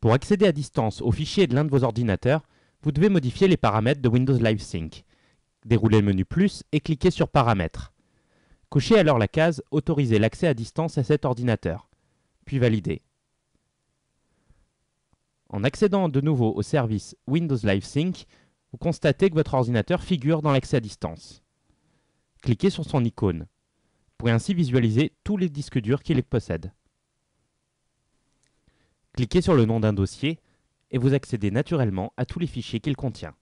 Pour accéder à distance au fichier de l'un de vos ordinateurs, vous devez modifier les paramètres de Windows Live Sync. Déroulez le menu Plus et cliquez sur Paramètres. Cochez alors la case Autoriser l'accès à distance à cet ordinateur, puis Valider. En accédant de nouveau au service Windows Live Sync, vous constatez que votre ordinateur figure dans l'accès à distance. Cliquez sur son icône. Vous pouvez ainsi visualiser tous les disques durs qu'il possède. Cliquez sur le nom d'un dossier et vous accédez naturellement à tous les fichiers qu'il contient.